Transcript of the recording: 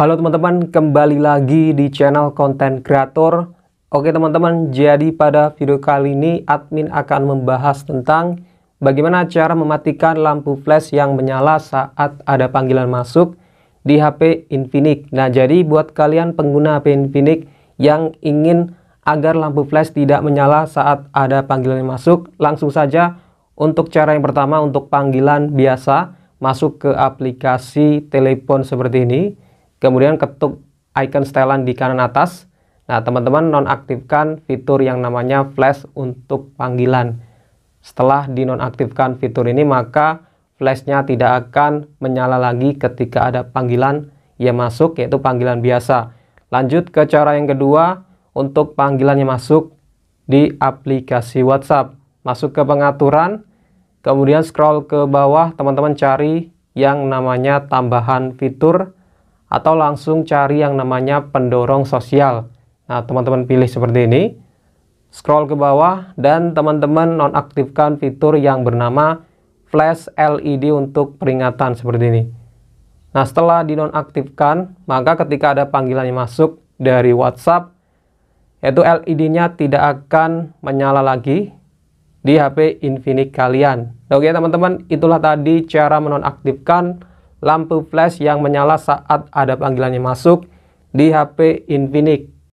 Halo teman-teman, kembali lagi di channel konten kreator. Oke teman-teman, jadi pada video kali ini admin akan membahas tentang bagaimana cara mematikan lampu flash yang menyala saat ada panggilan masuk di HP Infinix. Nah, jadi buat kalian pengguna HP Infinix yang ingin agar lampu flash tidak menyala saat ada panggilan masuk, langsung saja untuk cara yang pertama untuk panggilan biasa masuk ke aplikasi telepon seperti ini. Kemudian ketuk icon setelan di kanan atas. Nah, teman-teman nonaktifkan fitur yang namanya flash untuk panggilan. Setelah dinonaktifkan fitur ini, maka flashnya tidak akan menyala lagi ketika ada panggilan yang masuk, yaitu panggilan biasa. Lanjut ke cara yang kedua, untuk panggilan yang masuk di aplikasi WhatsApp. Masuk ke pengaturan, kemudian scroll ke bawah, teman-teman cari yang namanya tambahan fitur atau langsung cari yang namanya pendorong sosial. Nah, teman-teman pilih seperti ini. Scroll ke bawah dan teman-teman nonaktifkan fitur yang bernama flash LED untuk peringatan seperti ini. Nah, setelah dinonaktifkan, maka ketika ada panggilan yang masuk dari WhatsApp, yaitu LED-nya tidak akan menyala lagi di HP Infinix kalian. Oke, teman-teman, itulah tadi cara menonaktifkan lampu flash yang menyala saat ada panggilannya masuk di HP Infinix